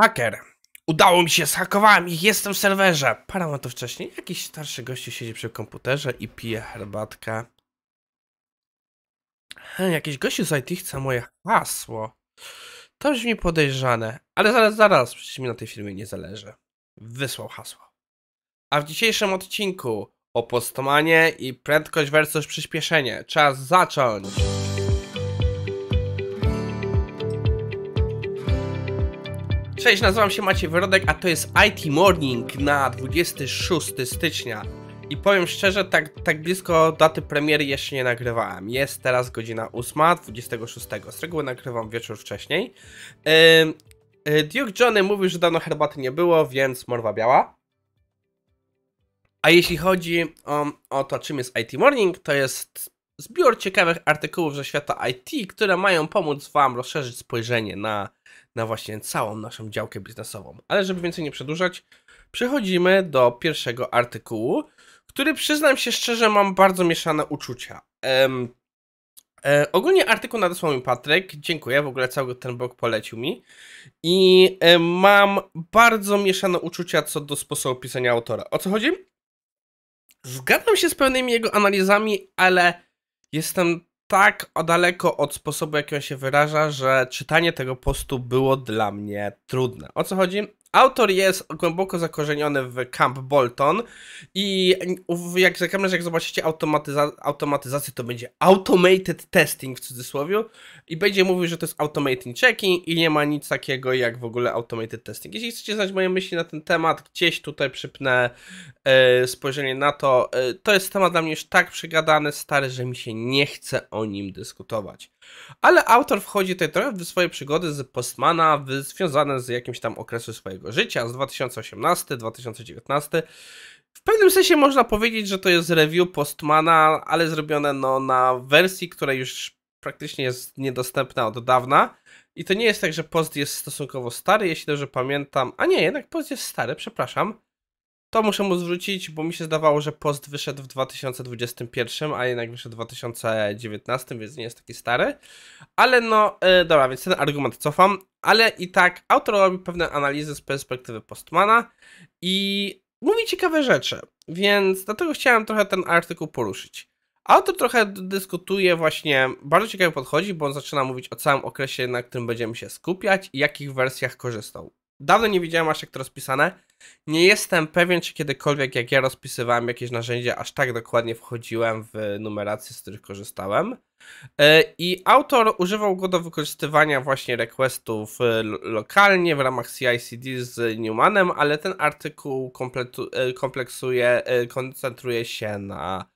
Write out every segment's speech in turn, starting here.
Haker. Udało mi się, zhakowałem ich, jestem w serwerze. Parę momentów wcześniej jakiś starszy gościu siedzi przy komputerze i pije herbatkę. He, hm, jakiś gościu z IT chce moje hasło. To brzmi podejrzane, ale zaraz, zaraz, przecież mi na tej firmie nie zależy. Wysłał hasło. A w dzisiejszym odcinku o postomanie i prędkość versus przyspieszenie. Czas zacząć! Cześć, nazywam się Maciej Wyrodek, a to jest IT Morning na 26 stycznia. I powiem szczerze, tak, tak blisko daty premiery jeszcze nie nagrywałem. Jest teraz godzina 8, 26. Z reguły nagrywam wieczór wcześniej. Y, Duke Johnny mówił, że dawno herbaty nie było, więc morwa biała. A jeśli chodzi o, um, o to, czym jest IT Morning, to jest zbiór ciekawych artykułów ze świata IT, które mają pomóc Wam rozszerzyć spojrzenie na, na właśnie całą naszą działkę biznesową. Ale żeby więcej nie przedłużać, przechodzimy do pierwszego artykułu, który przyznam się szczerze, mam bardzo mieszane uczucia. Um, E, ogólnie artykuł nadesłał mi Patryk, dziękuję, w ogóle cały ten blog polecił mi i e, mam bardzo mieszane uczucia co do sposobu pisania autora. O co chodzi? Zgadzam się z pewnymi jego analizami, ale Jestem tak daleko od sposobu, jakiego się wyraża, że czytanie tego postu było dla mnie trudne. O co chodzi? Autor jest głęboko zakorzeniony w Camp Bolton i jak za kamerze, jak zobaczycie automatyza automatyzację, to będzie automated testing w cudzysłowie i będzie mówił, że to jest automated checking i nie ma nic takiego jak w ogóle automated testing. Jeśli chcecie znać moje myśli na ten temat, gdzieś tutaj przypnę e, spojrzenie na to. E, to jest temat dla mnie już tak przegadany, stary, że mi się nie chce o nim dyskutować. Ale autor wchodzi tutaj trochę w swoje przygody z Postmana, związane z jakimś tam okresu swojego życia, z 2018-2019. W pewnym sensie można powiedzieć, że to jest review Postmana, ale zrobione no, na wersji, która już praktycznie jest niedostępna od dawna. I to nie jest tak, że post jest stosunkowo stary, jeśli dobrze pamiętam. A nie, jednak post jest stary, przepraszam. To muszę mu zwrócić, bo mi się zdawało, że post wyszedł w 2021, a jednak wyszedł w 2019, więc nie jest taki stary. Ale no, e, dobra, więc ten argument cofam. Ale i tak autor robi pewne analizy z perspektywy Postmana i mówi ciekawe rzeczy, więc dlatego chciałem trochę ten artykuł poruszyć. Autor trochę dyskutuje właśnie, bardzo ciekawie podchodzi, bo on zaczyna mówić o całym okresie, na którym będziemy się skupiać i jakich wersjach korzystał. Dawno nie widziałem aż tak to rozpisane. Nie jestem pewien, czy kiedykolwiek jak ja rozpisywałem jakieś narzędzie, aż tak dokładnie wchodziłem w numerację, z których korzystałem. E, I autor używał go do wykorzystywania właśnie requestów e, lokalnie w ramach CI/CD z Newmanem, ale ten artykuł e, kompleksuje, koncentruje się na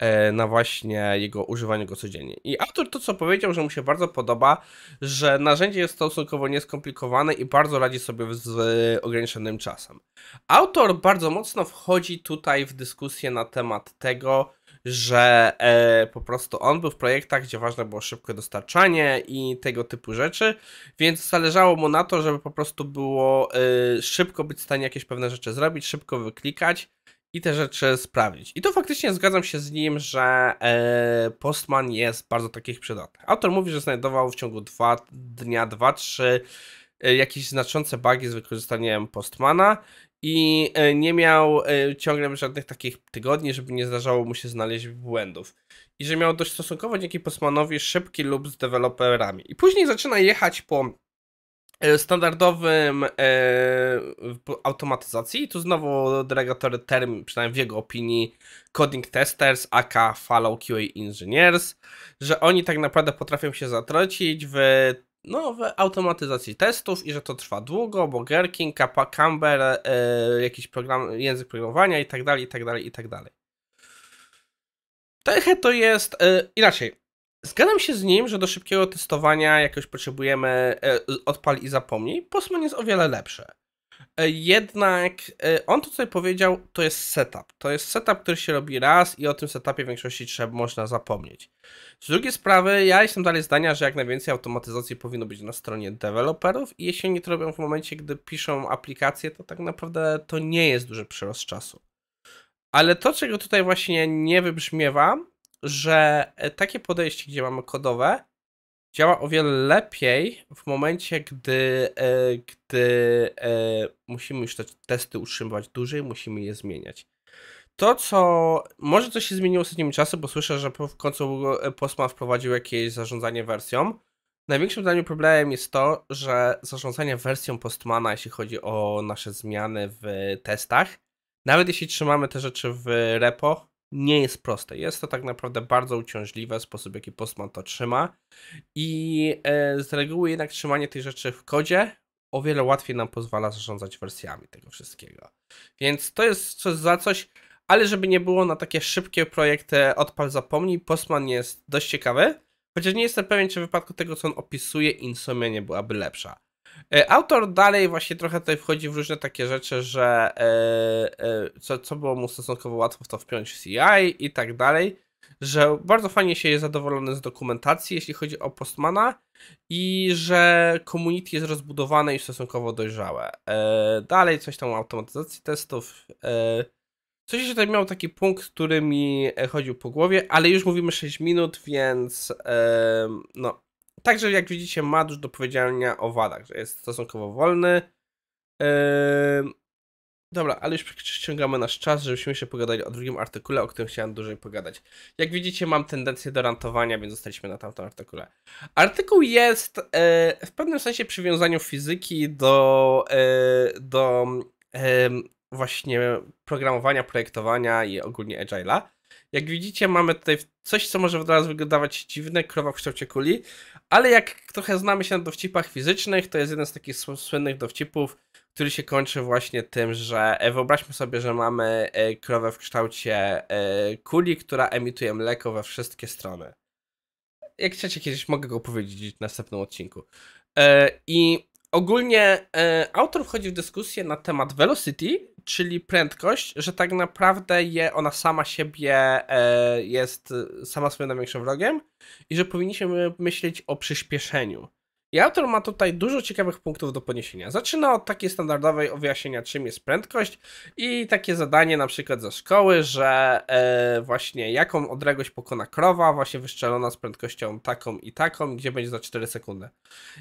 E, na właśnie jego używaniu go codziennie. I autor to, co powiedział, że mu się bardzo podoba, że narzędzie jest stosunkowo nieskomplikowane i bardzo radzi sobie z ograniczonym czasem. Autor bardzo mocno wchodzi tutaj w dyskusję na temat tego, że e, po prostu on był w projektach, gdzie ważne było szybkie dostarczanie i tego typu rzeczy, więc zależało mu na to, żeby po prostu było e, szybko być w stanie jakieś pewne rzeczy zrobić, szybko wyklikać i te rzeczy sprawdzić. I to faktycznie zgadzam się z nim, że e, Postman jest bardzo takich przydatny. Autor mówi, że znajdował w ciągu dwa, dnia 2-3 e, jakieś znaczące bugi z wykorzystaniem Postmana i e, nie miał ciągle żadnych takich tygodni, żeby nie zdarzało mu się znaleźć błędów. I że miał dość stosunkowo dzięki Postmanowi szybki lub z deweloperami. I później zaczyna jechać po E, standardowym e, automatyzacji. Tu znowu delegatory term, przynajmniej w jego opinii, coding testers, aka follow QA engineers, że oni tak naprawdę potrafią się zatrocić w, no, w automatyzacji testów i że to trwa długo, bo Gherkin, Kappa, Camber, e, jakiś program, język programowania i tak dalej, i tak dalej, i tak dalej. Trochę to jest e, inaczej. Zgadzam się z nim, że do szybkiego testowania jakoś potrzebujemy e, odpal i zapomnij. Postman jest o wiele lepsze. Jednak e, on to, co powiedział, to jest setup. To jest setup, który się robi raz i o tym setupie w większości trzeba, można zapomnieć. Z drugiej sprawy, ja jestem dalej zdania, że jak najwięcej automatyzacji powinno być na stronie deweloperów i jeśli oni to robią w momencie, gdy piszą aplikację, to tak naprawdę to nie jest duży przyrost czasu. Ale to, czego tutaj właśnie nie wybrzmiewa, że e, takie podejście, gdzie mamy kodowe, działa o wiele lepiej w momencie, gdy, e, gdy e, musimy już te testy utrzymywać dłużej, musimy je zmieniać. To, co może coś się zmieniło ostatnimi czasy, bo słyszę, że w końcu Postman wprowadził jakieś zarządzanie wersją. Największym dla mnie problemem jest to, że zarządzanie wersją Postmana, jeśli chodzi o nasze zmiany w testach, nawet jeśli trzymamy te rzeczy w repo, nie jest proste. Jest to tak naprawdę bardzo uciążliwe, sposób w jaki Postman to trzyma i e, z reguły jednak trzymanie tych rzeczy w kodzie o wiele łatwiej nam pozwala zarządzać wersjami tego wszystkiego. Więc to jest coś za coś, ale żeby nie było na takie szybkie projekty odpal zapomnij, Postman jest dość ciekawy, chociaż nie jestem pewien, czy w wypadku tego, co on opisuje, Insomnia nie byłaby lepsza. E, autor dalej właśnie trochę tutaj wchodzi w różne takie rzeczy, że e, e, co, co było mu stosunkowo łatwo w to wpiąć w CI i tak dalej, że bardzo fajnie się jest zadowolony z dokumentacji, jeśli chodzi o Postmana i że community jest rozbudowane i stosunkowo dojrzałe. Dalej coś tam o automatyzacji testów. Coś jeszcze miał taki punkt, który mi chodził po głowie, ale już mówimy 6 minut, więc no Także jak widzicie ma dużo do powiedzenia o wadach, że jest stosunkowo wolny. Yy... Dobra, ale już przyciągamy nasz czas, żebyśmy się pogadali o drugim artykule, o którym chciałem dłużej pogadać. Jak widzicie, mam tendencję do rantowania, więc zostaliśmy na tamtym artykule. Artykuł jest yy, w pewnym sensie przywiązaniem fizyki do, yy, do właśnie programowania, projektowania i ogólnie agile'a. Jak widzicie, mamy tutaj coś, co może razu wydawać dziwne, krowa w kształcie kuli, ale jak trochę znamy się na dowcipach fizycznych, to jest jeden z takich słynnych dowcipów, który się kończy właśnie tym, że e, wyobraźmy sobie, że mamy e, krowę w kształcie e, kuli, która emituje mleko we wszystkie strony. Jak chcecie kiedyś, mogę go powiedzieć w następnym odcinku. I ogólnie e, autor wchodzi w dyskusję na temat velocity, czyli prędkość, że tak naprawdę je ona sama siebie e, jest sama swoim największym wrogiem i że powinniśmy myśleć o przyspieszeniu. I autor ma tutaj dużo ciekawych punktów do poniesienia. Zaczyna od takiej standardowej wyjaśnienia, czym jest prędkość i takie zadanie na przykład ze szkoły, że e, właśnie jaką odległość pokona krowa, właśnie wystrzelona z prędkością taką i taką, gdzie będzie za 4 sekundy.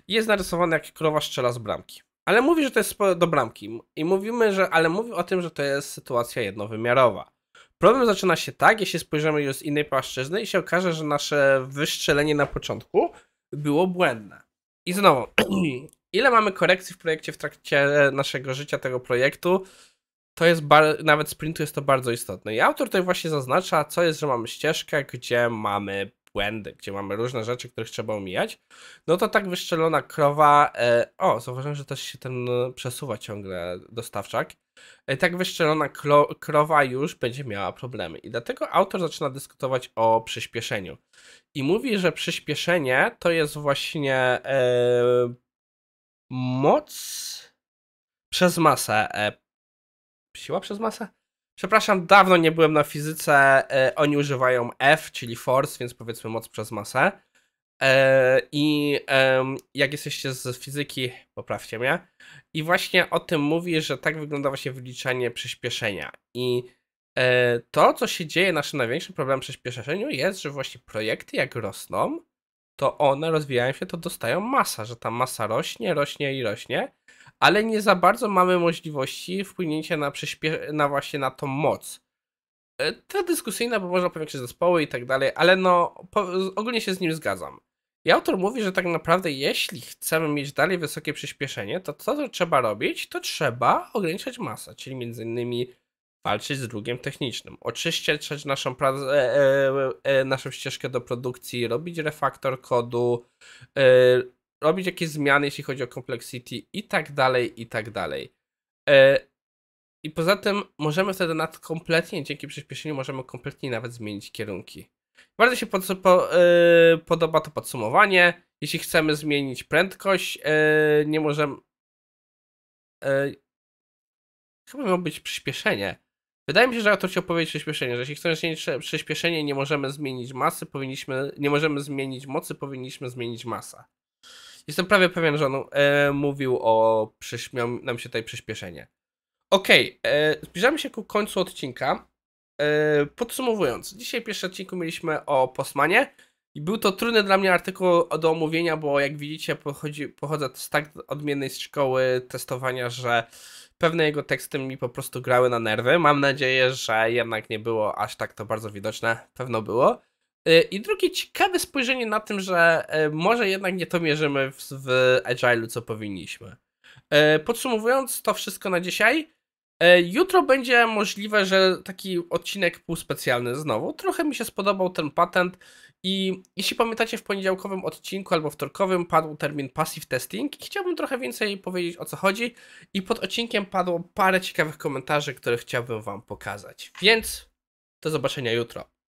I jest narysowane, jak krowa strzela z bramki. Ale mówi, że to jest do bramki. I mówimy, że, ale mówi o tym, że to jest sytuacja jednowymiarowa. Problem zaczyna się tak, jeśli spojrzymy już z innej płaszczyzny i się okaże, że nasze wystrzelenie na początku było błędne. I znowu, ile mamy korekcji w projekcie w trakcie naszego życia tego projektu, to jest bar- nawet sprintu jest to bardzo istotne. I autor tutaj właśnie zaznacza, co jest, że mamy ścieżkę, gdzie mamy błędy, gdzie mamy różne rzeczy, których trzeba omijać. No to tak wyszczelona krowa. E, o, zauważyłem, że też się ten e, przesuwa ciągle dostawczak. E, tak wyszczelona krowa już będzie miała problemy. I dlatego autor zaczyna dyskutować o przyspieszeniu. I mówi, że przyspieszenie to jest właśnie e, moc przez masę. E, siła przez masę? Przepraszam, dawno nie byłem na fizyce. E, oni używają F, czyli force, więc powiedzmy moc przez masę. E, I jak jesteście z fizyki, poprawcie mnie. I właśnie o tym mówi, że tak wygląda właśnie wyliczanie przyspieszenia. I e, to, co się dzieje, naszym największym problemem przy przyspieszeniu jest, że właśnie projekty jak rosną, to one rozwijają się, to dostają masa, że ta masa rośnie, rośnie i rośnie, ale nie za bardzo mamy możliwości wpłynięcia na, przyspie- na właśnie na tą moc. E, ta dyskusyjna, bo można powiększyć zespoły i tak dalej, ale no ogólnie się z nim zgadzam autor mówi, że tak naprawdę jeśli chcemy mieć dalej wysokie przyspieszenie, to co to trzeba robić? To trzeba ograniczać masę, czyli między innymi walczyć z drugiem technicznym, oczyszczać naszą, e, e, e, naszą ścieżkę do produkcji, robić refaktor kodu, e, robić jakieś zmiany, jeśli chodzi o complexity i tak dalej, i tak dalej. E, I poza tym możemy wtedy nad kompletnie, dzięki przyspieszeniu, możemy kompletnie nawet zmienić kierunki. Bardzo się pod, po, yy, podoba to podsumowanie. Jeśli chcemy zmienić prędkość, yy, nie możemy. Yy, chyba miało być przyspieszenie. Wydaje mi się, że to ci powiedzieć przyspieszenie, że jeśli chcemy zmienić przyspieszenie, nie możemy zmienić masy, powinniśmy, nie możemy zmienić mocy, powinniśmy zmienić masę. Jestem prawie pewien, że on y, mówił o, przyśmiał nam się tutaj przyspieszenie. Okej, okay, zbliżamy się ku końcu odcinka. E, podsumowując, dzisiaj w pierwszym odcinku mieliśmy o Postmanie i był to trudny dla mnie artykuł do omówienia, bo jak widzicie pochodzi, pochodzę z tak odmiennej szkoły testowania, że pewne jego teksty mi po prostu grały na nerwy. Mam nadzieję, że jednak nie było aż tak to bardzo widoczne, pewno było. E, I drugie ciekawe spojrzenie na tym, że e, może jednak nie to mierzymy w, w Agile'u, co powinniśmy. Podsumowując to wszystko na dzisiaj, E, jutro będzie możliwe, że taki odcinek półspecjalny znowu. Trochę mi się spodobał ten patent i jeśli pamiętacie w poniedziałkowym odcinku albo wtorkowym padł termin passive testing i chciałbym trochę więcej powiedzieć o co chodzi i pod odcinkiem padło parę ciekawych komentarzy, które chciałbym wam pokazać. Więc do zobaczenia jutro.